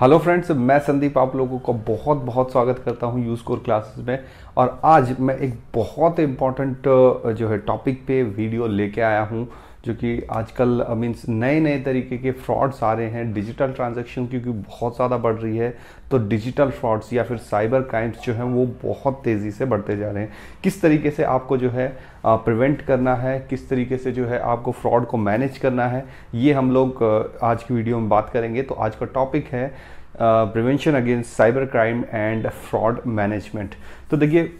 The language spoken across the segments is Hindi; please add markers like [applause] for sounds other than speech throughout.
हेलो फ्रेंड्स मैं संदीप आप लोगों का बहुत बहुत स्वागत करता हूं यूज कोर क्लासेस में और आज मैं एक बहुत इम्पॉर्टेंट जो है टॉपिक पे वीडियो लेके आया हूं जो कि आजकल मीन्स नए नए तरीके के फ्रॉड्स आ रहे हैं डिजिटल ट्रांजेक्शन क्योंकि बहुत ज़्यादा बढ़ रही है तो डिजिटल फ्रॉड्स या फिर साइबर क्राइम्स जो हैं वो बहुत तेज़ी से बढ़ते जा रहे हैं किस तरीके से आपको जो है प्रिवेंट करना है किस तरीके से जो है आपको फ्रॉड को मैनेज करना है ये हम लोग आज की वीडियो में बात करेंगे तो आज का टॉपिक है prevention against cyber crime and fraud management तो देखिए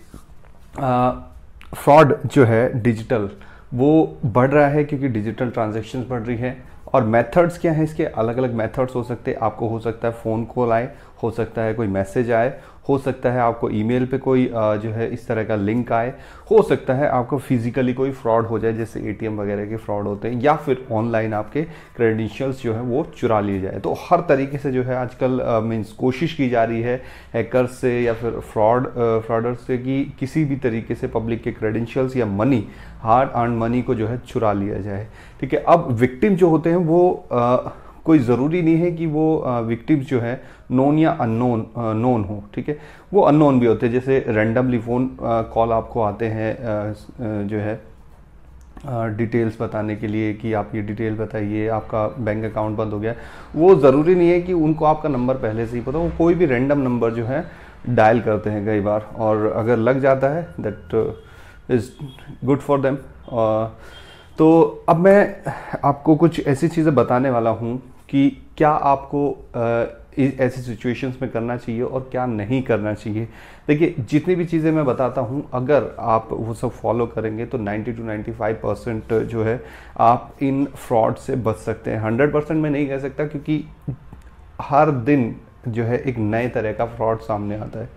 फ्रॉड जो है डिजिटल uh, वो बढ़ रहा है क्योंकि डिजिटल ट्रांजेक्शन बढ़ रही है और मेथड्स क्या हैं इसके अलग अलग मेथड्स हो सकते हैं आपको हो सकता है फ़ोन कॉल आए हो सकता है कोई मैसेज आए हो सकता है आपको ईमेल पे कोई जो है इस तरह का लिंक आए हो सकता है आपको फिजिकली कोई फ्रॉड हो जाए जैसे एटीएम वगैरह के फ्रॉड होते हैं या फिर ऑनलाइन आपके क्रेडेंशियल्स जो है वो चुरा लिए जाए तो हर तरीके से जो है आजकल मीन्स कोशिश की जा रही है हैकर से या फिर फ्रॉड फ्रॉडर से कि किसी भी तरीके से पब्लिक के क्रेडेंशियल्स या मनी हार्ड अर्न मनी को जो है चुरा लिया जाए ठीक है अब विक्टिम जो होते हैं वो आ, कोई ज़रूरी नहीं है कि वो विक्टिम्स जो है नोन या अननोन नोन uh, हो ठीक है वो अननोन भी होते हैं जैसे रेंडमली फ़ोन कॉल आपको आते हैं uh, uh, जो है डिटेल्स बताने के लिए कि आप ये डिटेल बताइए आपका बैंक अकाउंट बंद हो गया वो ज़रूरी नहीं है कि उनको आपका नंबर पहले से ही पता हो कोई भी रेंडम नंबर जो है डायल करते हैं कई बार और अगर लग जाता है that is good for them तो अब मैं आपको कुछ ऐसी चीज़ें बताने वाला हूँ कि क्या आपको uh, ऐसी सिचुएशंस में करना चाहिए और क्या नहीं करना चाहिए देखिए जितनी भी चीज़ें मैं बताता हूँ अगर आप वो सब फॉलो करेंगे तो 90 टू 95 परसेंट जो है आप इन फ्रॉड से बच सकते हैं 100 परसेंट मैं नहीं कह सकता क्योंकि हर दिन जो है एक नए तरह का फ्रॉड सामने आता है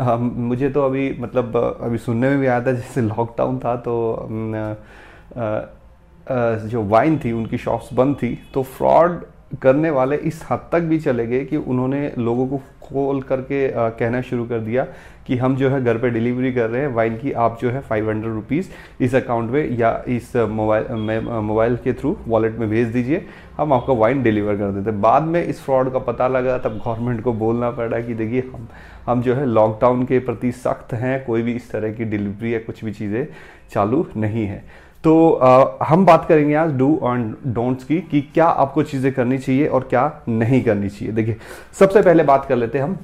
हाँ, मुझे तो अभी मतलब अभी सुनने में भी आया था जैसे लॉकडाउन था तो आ, आ, जो वाइन थी उनकी शॉप्स बंद थी तो फ्रॉड करने वाले इस हद तक भी चले गए कि उन्होंने लोगों को खोल करके आ, कहना शुरू कर दिया कि हम जो है घर पे डिलीवरी कर रहे हैं वाइन की आप जो है फाइव हंड्रेड रुपीज़ इस अकाउंट में या इस मोबाइल मोबाइल के थ्रू वॉलेट में भेज दीजिए हम आपका वाइन डिलीवर कर देते बाद में इस फ्रॉड का पता लगा तब गवर्नमेंट को बोलना पड़ा कि देखिए हम हम जो है लॉकडाउन के प्रति सख्त हैं कोई भी इस तरह की डिलीवरी या कुछ भी चीज़ें चालू नहीं है तो आ, हम बात करेंगे आज डू एंड डोंट्स की कि क्या आपको चीज़ें करनी चाहिए और क्या नहीं करनी चाहिए देखिए सबसे पहले बात कर लेते हैं हम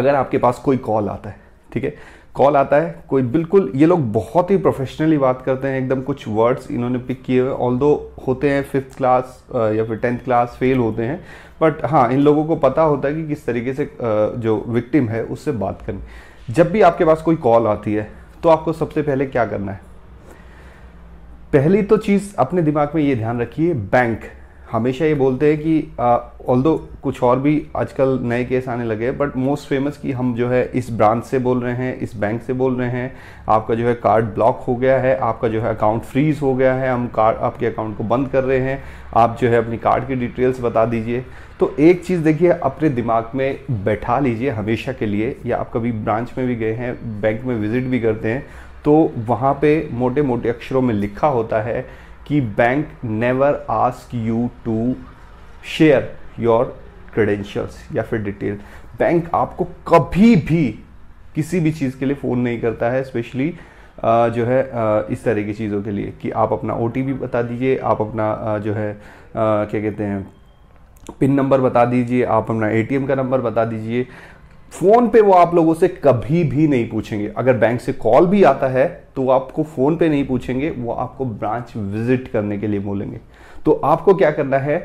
अगर आपके पास कोई कॉल आता है ठीक है कॉल आता है कोई बिल्कुल ये लोग बहुत ही प्रोफेशनली बात करते हैं एकदम कुछ वर्ड्स इन्होंने पिक किए हुए ऑल दो होते हैं फिफ्थ क्लास या फिर टेंथ क्लास फेल होते हैं बट हाँ इन लोगों को पता होता है कि किस तरीके से जो विक्टिम है उससे बात करनी जब भी आपके पास कोई कॉल आती है तो आपको सबसे पहले क्या करना है पहली तो चीज़ अपने दिमाग में ये ध्यान रखिए बैंक हमेशा ये बोलते हैं कि ऑल दो कुछ और भी आजकल नए केस आने लगे बट मोस्ट फेमस कि हम जो है इस ब्रांच से बोल रहे हैं इस बैंक से बोल रहे हैं आपका जो है कार्ड ब्लॉक हो गया है आपका जो है अकाउंट फ्रीज हो गया है हम कार्ड आपके अकाउंट को बंद कर रहे हैं आप जो है अपनी कार्ड की डिटेल्स बता दीजिए तो एक चीज़ देखिए अपने दिमाग में बैठा लीजिए हमेशा के लिए या आप कभी ब्रांच में भी गए हैं बैंक में विजिट भी करते हैं तो वहाँ पे मोटे मोटे अक्षरों में लिखा होता है कि bank never ask you to share your credentials या फिर डिटेल बैंक आपको कभी भी किसी भी चीज़ के लिए फ़ोन नहीं करता है स्पेशली जो है इस तरह की चीज़ों के लिए कि आप अपना ओ बता दीजिए आप अपना जो है क्या कहते हैं पिन नंबर बता दीजिए आप अपना एटीएम का नंबर बता दीजिए फोन पे वो आप लोगों से कभी भी नहीं पूछेंगे अगर बैंक से कॉल भी आता है तो वो आपको फोन पे नहीं पूछेंगे वो आपको ब्रांच विजिट करने के लिए बोलेंगे तो आपको क्या करना है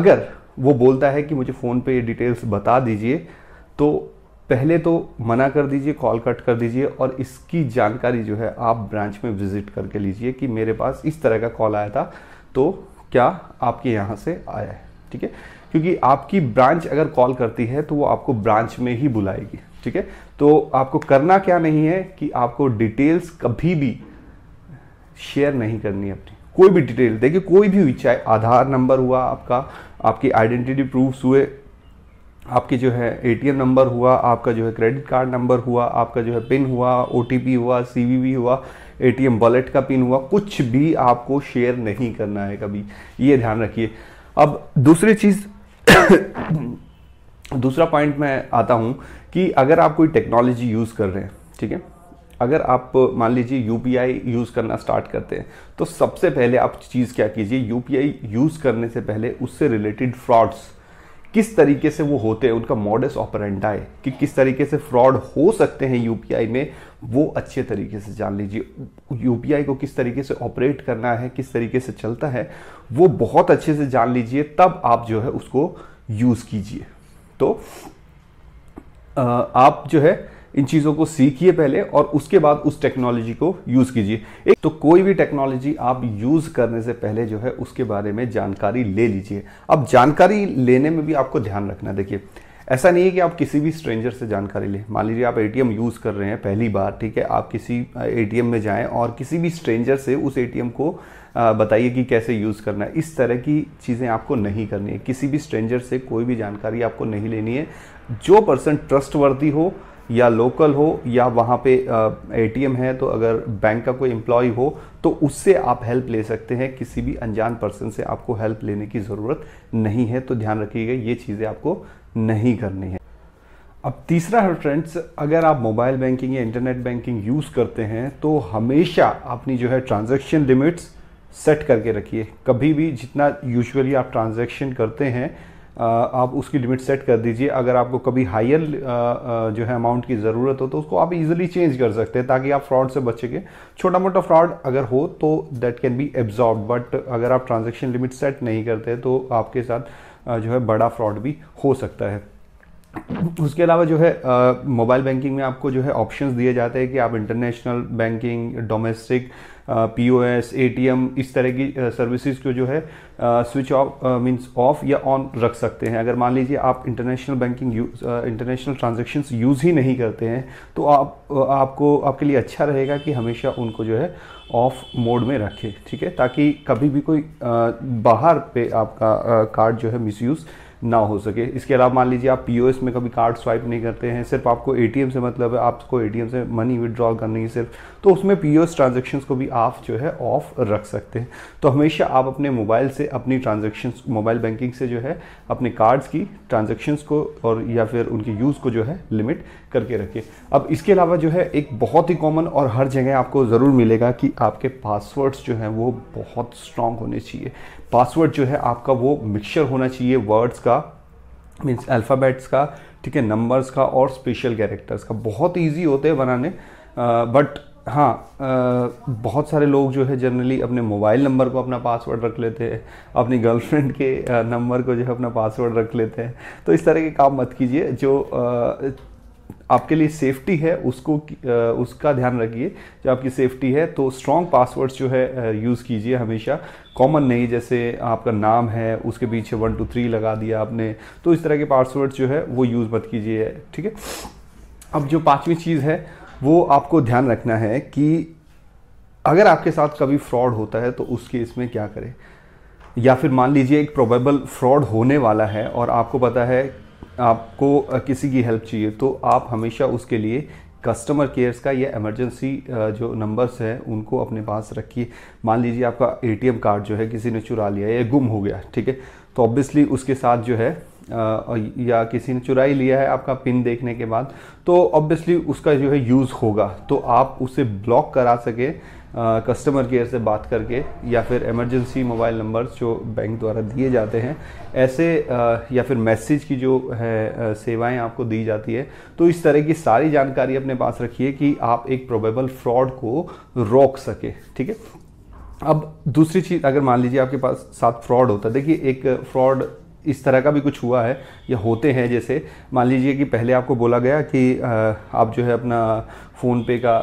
अगर वो बोलता है कि मुझे फ़ोन पे डिटेल्स बता दीजिए तो पहले तो मना कर दीजिए कॉल कट कर दीजिए और इसकी जानकारी जो है आप ब्रांच में विजिट करके लीजिए कि मेरे पास इस तरह का कॉल आया था तो क्या आपके यहाँ से आया है ठीक है क्योंकि आपकी ब्रांच अगर कॉल करती है तो वो आपको ब्रांच में ही बुलाएगी ठीक है तो आपको करना क्या नहीं है कि आपको डिटेल्स कभी भी शेयर नहीं करनी अपनी कोई भी डिटेल देखिए कोई भी हुई चाहे आधार नंबर हुआ आपका आपकी आइडेंटिटी प्रूफ्स हुए आपके जो है एटीएम नंबर हुआ आपका जो है क्रेडिट कार्ड नंबर हुआ आपका जो है पिन हुआ ओटीपी हुआ सी हुआ एटीएम वॉलेट का पिन हुआ कुछ भी आपको शेयर नहीं करना है कभी ये ध्यान रखिए अब दूसरी चीज़ दूसरा पॉइंट मैं आता हूँ कि अगर आप कोई टेक्नोलॉजी यूज़ कर रहे हैं ठीक है अगर आप मान लीजिए यू यूज़ करना स्टार्ट करते हैं तो सबसे पहले आप चीज़ क्या कीजिए यू यूज़ करने से पहले उससे रिलेटेड फ्रॉड्स किस तरीके से वो होते हैं उनका मॉडस है कि किस तरीके से फ्रॉड हो सकते हैं यूपीआई में वो अच्छे तरीके से जान लीजिए यूपीआई को किस तरीके से ऑपरेट करना है किस तरीके से चलता है वो बहुत अच्छे से जान लीजिए तब आप जो है उसको यूज़ कीजिए तो आप जो है इन चीज़ों को सीखिए पहले और उसके बाद उस टेक्नोलॉजी को यूज़ कीजिए एक तो कोई भी टेक्नोलॉजी आप यूज़ करने से पहले जो है उसके बारे में जानकारी ले लीजिए अब जानकारी लेने में भी आपको ध्यान रखना देखिए ऐसा नहीं है कि आप किसी भी स्ट्रेंजर से जानकारी लें मान लीजिए आप एटीएम यूज़ कर रहे हैं पहली बार ठीक है आप किसी एटीएम में जाएं और किसी भी स्ट्रेंजर से उस एटीएम को बताइए कि कैसे यूज़ करना है इस तरह की चीज़ें आपको नहीं करनी है किसी भी स्ट्रेंजर से कोई भी जानकारी आपको नहीं लेनी है जो पर्सन ट्रस्टवर्दी हो या लोकल हो या वहाँ पे एटीएम है तो अगर बैंक का कोई एम्प्लॉय हो तो उससे आप हेल्प ले सकते हैं किसी भी अनजान पर्सन से आपको हेल्प लेने की ज़रूरत नहीं है तो ध्यान रखिएगा ये चीज़ें आपको नहीं करनी है अब तीसरा है फ्रेंड्स अगर आप मोबाइल बैंकिंग या इंटरनेट बैंकिंग यूज़ करते हैं तो हमेशा अपनी जो है ट्रांजेक्शन लिमिट्स सेट करके रखिए कभी भी जितना यूजुअली आप ट्रांजैक्शन करते हैं आप उसकी लिमिट सेट कर दीजिए अगर आपको कभी हायर जो है अमाउंट की ज़रूरत हो तो उसको आप इजीली चेंज कर सकते हैं ताकि आप फ्रॉड से बच सके छोटा मोटा फ्रॉड अगर हो तो that can be absorb but अगर आप ट्रांजेक्शन लिमिट सेट नहीं करते तो आपके साथ जो है बड़ा फ्रॉड भी हो सकता है उसके अलावा जो है मोबाइल बैंकिंग में आपको जो है ऑप्शंस दिए जाते हैं कि आप international banking domestic P O S A T M इस तरह की सर्विसेज को जो है स्विच ऑफ मीन्स ऑफ या ऑन रख सकते हैं अगर मान लीजिए आप international banking international transactions use ही नहीं करते हैं तो आप आपको आपके लिए अच्छा रहेगा कि हमेशा उनको जो है ऑफ मोड में रखें ठीक है ताकि कभी भी कोई uh, बाहर पे आपका कार्ड जो है मिसयूज़ ना हो सके इसके अलावा मान लीजिए आप पीओएस में कभी कार्ड स्वाइप नहीं करते हैं सिर्फ आपको एटीएम से मतलब है आपको एटीएम से मनी विदड्रॉ करनी है सिर्फ तो उसमें पीओएस ट्रांजैक्शंस को भी आप जो है ऑफ रख सकते हैं तो हमेशा आप अपने मोबाइल से अपनी ट्रांजेक्शन्स मोबाइल बैंकिंग से जो है अपने कार्ड्स की ट्रांजेक्शन्स को और या फिर उनके यूज़ को जो है लिमिट करके रखिए अब इसके अलावा जो है एक बहुत ही कॉमन और हर जगह आपको ज़रूर मिलेगा कि आपके पासवर्ड्स जो हैं वो बहुत स्ट्रांग होने चाहिए पासवर्ड जो है आपका वो मिक्सचर होना चाहिए वर्ड्स का मीन्स अल्फ़ाबेट्स का ठीक है नंबर्स का और स्पेशल कैरेक्टर्स का बहुत ईजी होते हैं बनाने बट हाँ आ, बहुत सारे लोग जो है जनरली अपने मोबाइल नंबर को अपना पासवर्ड रख लेते हैं अपनी गर्लफ्रेंड के नंबर को जो है अपना पासवर्ड रख लेते हैं तो इस तरह के काम मत कीजिए जो आ, आपके लिए सेफ्टी है उसको उसका ध्यान रखिए जो आपकी सेफ्टी है तो स्ट्रॉन्ग पासवर्ड्स जो है यूज़ कीजिए हमेशा कॉमन नहीं जैसे आपका नाम है उसके पीछे वन टू थ्री लगा दिया आपने तो इस तरह के पासवर्ड जो है वो यूज़ मत कीजिए ठीक है अब जो पांचवी चीज़ है वो आपको ध्यान रखना है कि अगर आपके साथ कभी फ्रॉड होता है तो उसके इसमें क्या करें या फिर मान लीजिए एक प्रोबेबल फ्रॉड होने वाला है और आपको पता है आपको किसी की हेल्प चाहिए तो आप हमेशा उसके लिए कस्टमर केयर्स का या इमरजेंसी जो नंबर्स हैं उनको अपने पास रखिए मान लीजिए आपका एटीएम कार्ड जो है किसी ने चुरा लिया या गुम हो गया ठीक है तो ऑब्वियसली उसके साथ जो है या किसी ने चुराई लिया है आपका पिन देखने के बाद तो ऑब्वियसली उसका जो है यूज़ होगा तो आप उसे ब्लॉक करा सकें कस्टमर केयर से बात करके या फिर इमरजेंसी मोबाइल नंबर जो बैंक द्वारा दिए जाते हैं ऐसे या फिर मैसेज की जो है सेवाएं आपको दी जाती है तो इस तरह की सारी जानकारी अपने पास रखिए कि आप एक प्रोबेबल फ्रॉड को रोक सके ठीक है अब दूसरी चीज़ अगर मान लीजिए आपके पास साथ फ्रॉड होता है देखिए एक फ्रॉड इस तरह का भी कुछ हुआ है या होते हैं जैसे मान लीजिए कि पहले आपको बोला गया कि आप जो है अपना फ़ोन पे का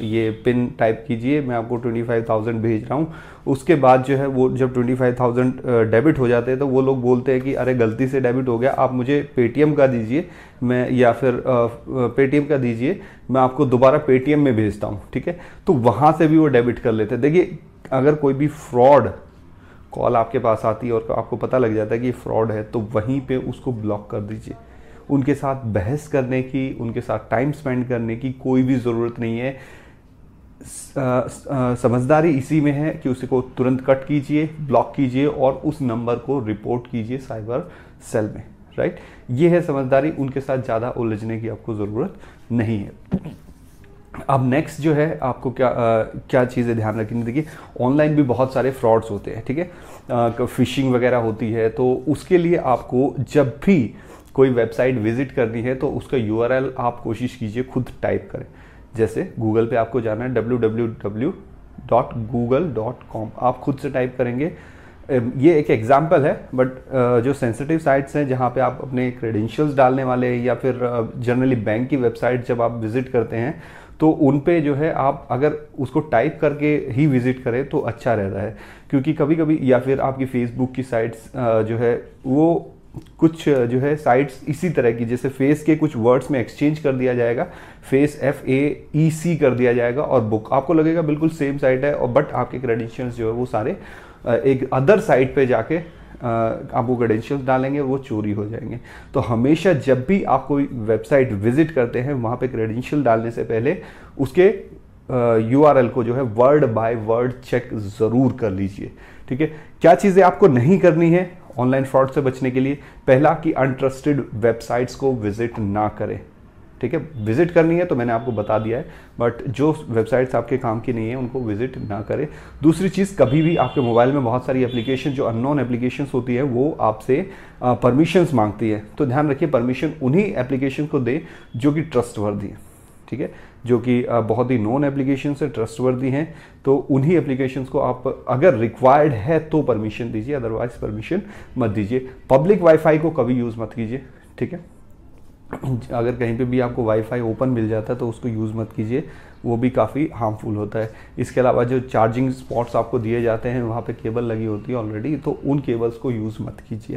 ये पिन टाइप कीजिए मैं आपको ट्वेंटी फाइव थाउजेंड भेज रहा हूँ उसके बाद जो है वो जब ट्वेंटी फाइव थाउजेंड डेबिट हो जाते हैं तो वो लोग बोलते हैं कि अरे गलती से डेबिट हो गया आप मुझे पेटीएम का दीजिए मैं या फिर पेटीएम का दीजिए मैं आपको दोबारा पेटीएम में भेजता हूँ ठीक है तो वहाँ से भी वो डेबिट कर लेते हैं देखिए अगर कोई भी फ्रॉड कॉल आपके पास आती है और आपको पता लग जाता है कि फ्रॉड है तो वहीं पे उसको ब्लॉक कर दीजिए उनके साथ बहस करने की उनके साथ टाइम स्पेंड करने की कोई भी ज़रूरत नहीं है समझदारी इसी में है कि उसे को तुरंत कट कीजिए ब्लॉक कीजिए और उस नंबर को रिपोर्ट कीजिए साइबर सेल में राइट ये है समझदारी उनके साथ ज़्यादा उलझने की आपको ज़रूरत नहीं है अब नेक्स्ट जो है आपको क्या आ, क्या चीज़ें ध्यान रखनी देखिए ऑनलाइन भी बहुत सारे फ्रॉड्स होते हैं ठीक है फिशिंग वगैरह होती है तो उसके लिए आपको जब भी कोई वेबसाइट विजिट करनी है तो उसका यू आप कोशिश कीजिए खुद टाइप करें जैसे गूगल पे आपको जाना है www.google.com आप खुद से टाइप करेंगे ये एक एग्जाम्पल है बट जो सेंसिटिव साइट्स हैं जहाँ पे आप अपने क्रेडेंशियल्स डालने वाले या फिर जनरली बैंक की वेबसाइट जब आप विजिट करते हैं तो उन पे जो है आप अगर उसको टाइप करके ही विजिट करें तो अच्छा रहता है क्योंकि कभी कभी या फिर आपकी फेसबुक की साइट्स जो है वो कुछ जो है साइट्स इसी तरह की जैसे फेस के कुछ वर्ड्स में एक्सचेंज कर दिया जाएगा फेस एफ ए ई सी कर दिया जाएगा और बुक आपको लगेगा बिल्कुल सेम साइट है और बट आपके क्रेडिशंस जो है वो सारे एक अदर साइट पे जाके आप वो क्रेडेंशियल्स डालेंगे वो चोरी हो जाएंगे तो हमेशा जब भी आप कोई वेबसाइट विजिट करते हैं वहाँ पे क्रेडेंशियल डालने से पहले उसके यू uh, को जो है वर्ड बाय वर्ड चेक ज़रूर कर लीजिए ठीक है क्या चीज़ें आपको नहीं करनी है ऑनलाइन फ्रॉड से बचने के लिए पहला कि अनट्रस्टेड वेबसाइट्स को विजिट ना करें ठीक है विजिट करनी है तो मैंने आपको बता दिया है बट जो वेबसाइट्स आपके काम की नहीं है उनको विजिट ना करें दूसरी चीज़ कभी भी आपके मोबाइल में बहुत सारी एप्लीकेशन जो अननोन एप्लीकेशन होती है वो आपसे परमिशंस मांगती है तो ध्यान रखिए परमिशन उन्हीं एप्लीकेशन को दें जो कि ट्रस्ट है ठीक है जो कि बहुत ही नॉन एप्लीकेशन से ट्रस्टवर्दी हैं तो उन्हीं एप्लीकेशंस को आप अगर रिक्वायर्ड है तो परमिशन दीजिए अदरवाइज परमिशन मत दीजिए पब्लिक वाईफाई को कभी यूज़ मत कीजिए ठीक है [clears throat] अगर कहीं पे भी आपको वाईफाई ओपन मिल जाता है तो उसको यूज़ मत कीजिए वो भी काफ़ी हार्मफुल होता है इसके अलावा जो चार्जिंग स्पॉट्स आपको दिए जाते हैं वहाँ पे केबल लगी होती है ऑलरेडी तो उन केबल्स को यूज़ मत कीजिए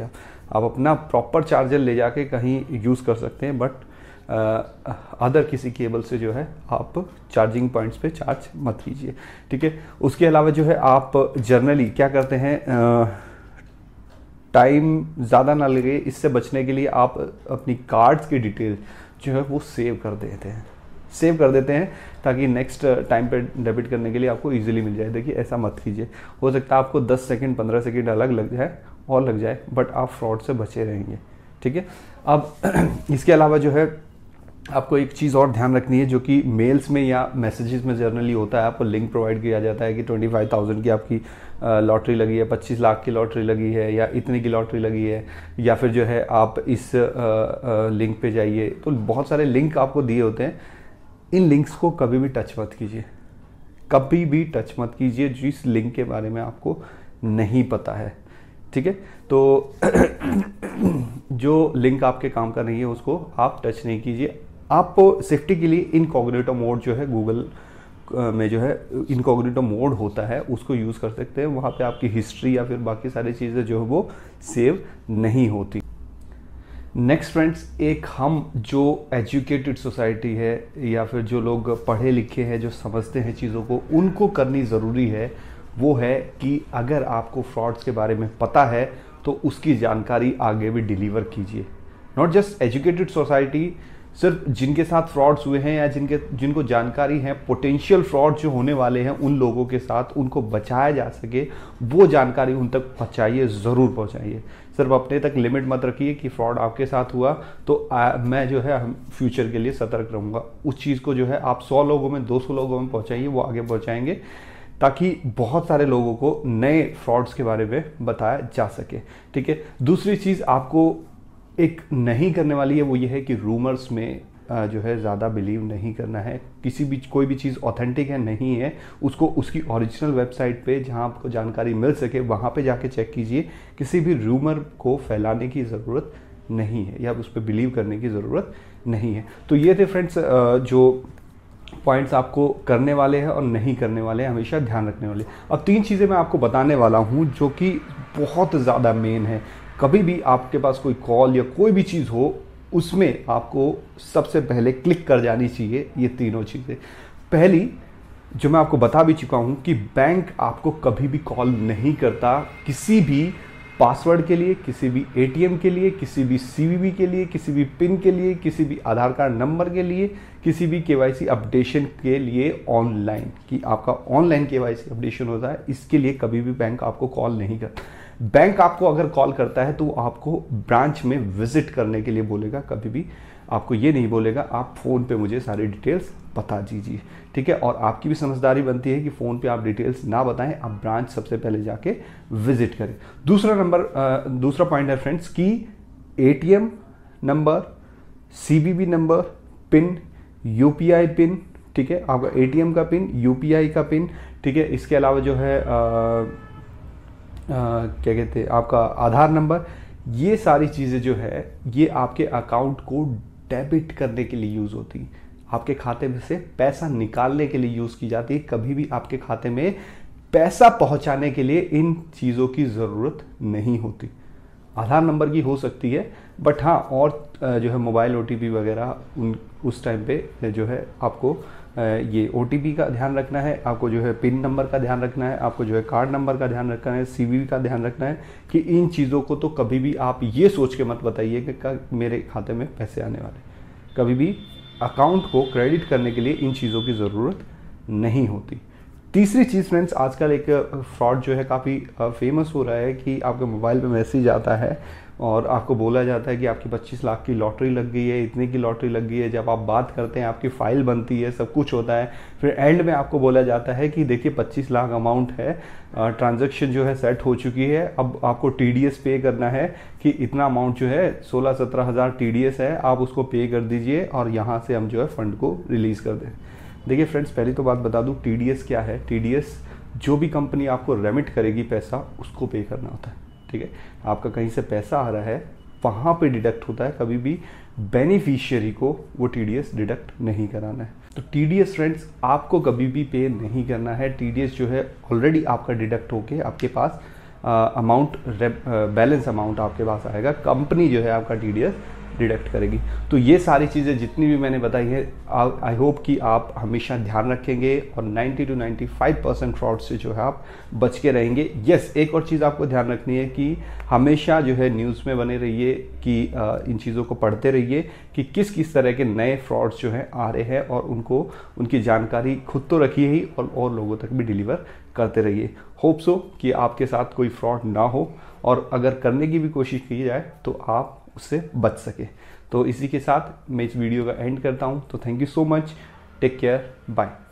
आप अपना प्रॉपर चार्जर ले जाके कहीं यूज़ कर सकते हैं बट अदर किसी केबल से जो है आप चार्जिंग पॉइंट्स पे चार्ज मत कीजिए ठीक है उसके अलावा जो है आप जर्नली क्या करते हैं आ, टाइम ज़्यादा ना लगे इससे बचने के लिए आप अपनी कार्ड्स की डिटेल जो है वो सेव कर देते हैं सेव कर देते हैं ताकि नेक्स्ट टाइम पे डेबिट करने के लिए आपको इजीली मिल जाए देखिए ऐसा मत कीजिए हो सकता है आपको 10 सेकंड 15 सेकंड अलग लग जाए और लग जाए बट आप फ्रॉड से बचे रहेंगे ठीक है अब [clears throat] इसके अलावा जो है आपको एक चीज़ और ध्यान रखनी है जो कि मेल्स में या मैसेजेस में जर्नली होता है आपको लिंक प्रोवाइड किया जाता है कि ट्वेंटी की आपकी लॉटरी लगी है पच्चीस लाख की लॉटरी लगी है या इतने की लॉटरी लगी है या फिर जो है आप इस लिंक पे जाइए तो बहुत सारे लिंक आपको दिए होते हैं इन लिंक्स को कभी भी टच मत कीजिए कभी भी टच मत कीजिए जिस लिंक के बारे में आपको नहीं पता है ठीक है तो [clears throat] जो लिंक आपके काम का नहीं है उसको आप टच नहीं कीजिए आप सेफ्टी के लिए इनकॉग्नेटो मोड जो है गूगल में जो है इनकॉग्निटो मोड होता है उसको यूज़ कर सकते हैं वहाँ पे आपकी हिस्ट्री या फिर बाकी सारी चीज़ें जो है वो सेव नहीं होती नेक्स्ट फ्रेंड्स एक हम जो एजुकेटेड सोसाइटी है या फिर जो लोग पढ़े लिखे हैं जो समझते हैं चीज़ों को उनको करनी ज़रूरी है वो है कि अगर आपको फ्रॉड्स के बारे में पता है तो उसकी जानकारी आगे भी डिलीवर कीजिए नॉट जस्ट एजुकेटेड सोसाइटी सिर्फ जिनके साथ फ्रॉड्स हुए हैं या जिनके जिनको जानकारी है पोटेंशियल फ्रॉड जो होने वाले हैं उन लोगों के साथ उनको बचाया जा सके वो जानकारी उन तक पहुँचाइए ज़रूर पहुँचाइए सिर्फ अपने तक लिमिट मत रखिए कि फ्रॉड आपके साथ हुआ तो आ, मैं जो है फ्यूचर के लिए सतर्क रहूँगा उस चीज़ को जो है आप सौ लोगों में दो सौ लोगों में पहुँचाइए वो आगे पहुँचाएंगे ताकि बहुत सारे लोगों को नए फ्रॉड्स के बारे में बताया जा सके ठीक है दूसरी चीज़ आपको एक नहीं करने वाली है वो ये है कि रूमर्स में जो है ज़्यादा बिलीव नहीं करना है किसी भी कोई भी चीज़ ऑथेंटिक है नहीं है उसको उसकी ओरिजिनल वेबसाइट पे जहाँ आपको जानकारी मिल सके वहाँ पे जाके चेक कीजिए किसी भी रूमर को फैलाने की ज़रूरत नहीं है या उस पर बिलीव करने की ज़रूरत नहीं है तो ये थे फ्रेंड्स जो पॉइंट्स आपको करने वाले हैं और नहीं करने वाले हैं हमेशा ध्यान रखने वाले अब तीन चीज़ें मैं आपको बताने वाला हूँ जो कि बहुत ज़्यादा मेन है कभी भी आपके पास कोई कॉल या कोई भी चीज़ हो उसमें आपको सबसे पहले क्लिक कर जानी चाहिए ये तीनों चीज़ें पहली जो मैं आपको बता भी चुका हूँ कि बैंक आपको कभी भी कॉल नहीं करता किसी भी पासवर्ड के लिए किसी भी एटीएम के लिए किसी भी सीवीवी के लिए किसी भी पिन के लिए किसी भी आधार कार्ड नंबर के लिए किसी भी केवाईसी अपडेशन के लिए ऑनलाइन कि आपका ऑनलाइन केवाईसी अपडेशन होता है इसके लिए कभी भी बैंक आपको कॉल नहीं करता बैंक आपको अगर कॉल करता है तो आपको ब्रांच में विजिट करने के लिए बोलेगा कभी भी आपको ये नहीं बोलेगा आप फ़ोन पे मुझे सारी डिटेल्स बता दीजिए ठीक है और आपकी भी समझदारी बनती है कि फ़ोन पे आप डिटेल्स ना बताएं आप ब्रांच सबसे पहले जाके विजिट करें दूसरा नंबर दूसरा पॉइंट है फ्रेंड्स कि A number C number PIN U PIN ठीक है आपका ए का पिन यू का पिन ठीक है इसके अलावा जो है आ, क्या कहते हैं आपका आधार नंबर ये सारी चीज़ें जो है ये आपके अकाउंट को डेबिट करने के लिए यूज़ होती हैं आपके खाते में से पैसा निकालने के लिए यूज़ की जाती है कभी भी आपके खाते में पैसा पहुंचाने के लिए इन चीज़ों की ज़रूरत नहीं होती आधार नंबर की हो सकती है बट हाँ और जो है मोबाइल ओ वगैरह उन उस टाइम पे जो है आपको ये ओ का ध्यान रखना है आपको जो है पिन नंबर का ध्यान रखना है आपको जो है कार्ड नंबर का ध्यान रखना है सी का ध्यान रखना है कि इन चीज़ों को तो कभी भी आप ये सोच के मत बताइए कि मेरे खाते में पैसे आने वाले कभी भी अकाउंट को क्रेडिट करने के लिए इन चीज़ों की ज़रूरत नहीं होती तीसरी चीज़ फ्रेंड्स आजकल एक फ्रॉड जो है काफ़ी फेमस हो रहा है कि आपके मोबाइल पे मैसेज आता है और आपको बोला जाता है कि आपकी 25 लाख की लॉटरी लग गई है इतने की लॉटरी लग गई है जब आप बात करते हैं आपकी फ़ाइल बनती है सब कुछ होता है फिर एंड में आपको बोला जाता है कि देखिए 25 लाख अमाउंट है ट्रांजेक्शन जो है सेट हो चुकी है अब आपको टी पे करना है कि इतना अमाउंट जो है सोलह सत्रह हज़ार है आप उसको पे कर दीजिए और यहाँ से हम जो है फ़ंड को रिलीज़ कर दें देखिए फ्रेंड्स पहली तो बात बता दूँ टी क्या है टी जो भी कंपनी आपको रेमिट करेगी पैसा उसको पे करना होता है ठीक है आपका कहीं से पैसा आ रहा है वहाँ पे डिडक्ट होता है कभी भी बेनिफिशियरी को वो टी डिडक्ट नहीं कराना है तो टी डी फ्रेंड्स आपको कभी भी पे नहीं करना है टी जो है ऑलरेडी आपका डिडक्ट होके आपके पास अमाउंट बैलेंस अमाउंट आपके पास आएगा कंपनी जो है आपका टी डिडक्ट करेगी तो ये सारी चीज़ें जितनी भी मैंने बताई है आई होप कि आप हमेशा ध्यान रखेंगे और 90 टू 95 परसेंट फ्रॉड से जो है आप बच के रहेंगे यस एक और चीज़ आपको ध्यान रखनी है कि हमेशा जो है न्यूज़ में बने रहिए कि इन चीज़ों को पढ़ते रहिए कि किस किस तरह के नए फ्रॉड्स जो हैं आ रहे हैं और उनको उनकी जानकारी खुद तो रखिए ही और, और लोगों तक भी डिलीवर करते रहिए होप सो कि आपके साथ कोई फ्रॉड ना हो और अगर करने की भी कोशिश की जाए तो आप उससे बच सके तो इसी के साथ मैं इस वीडियो का एंड करता हूँ तो thank you so much take care bye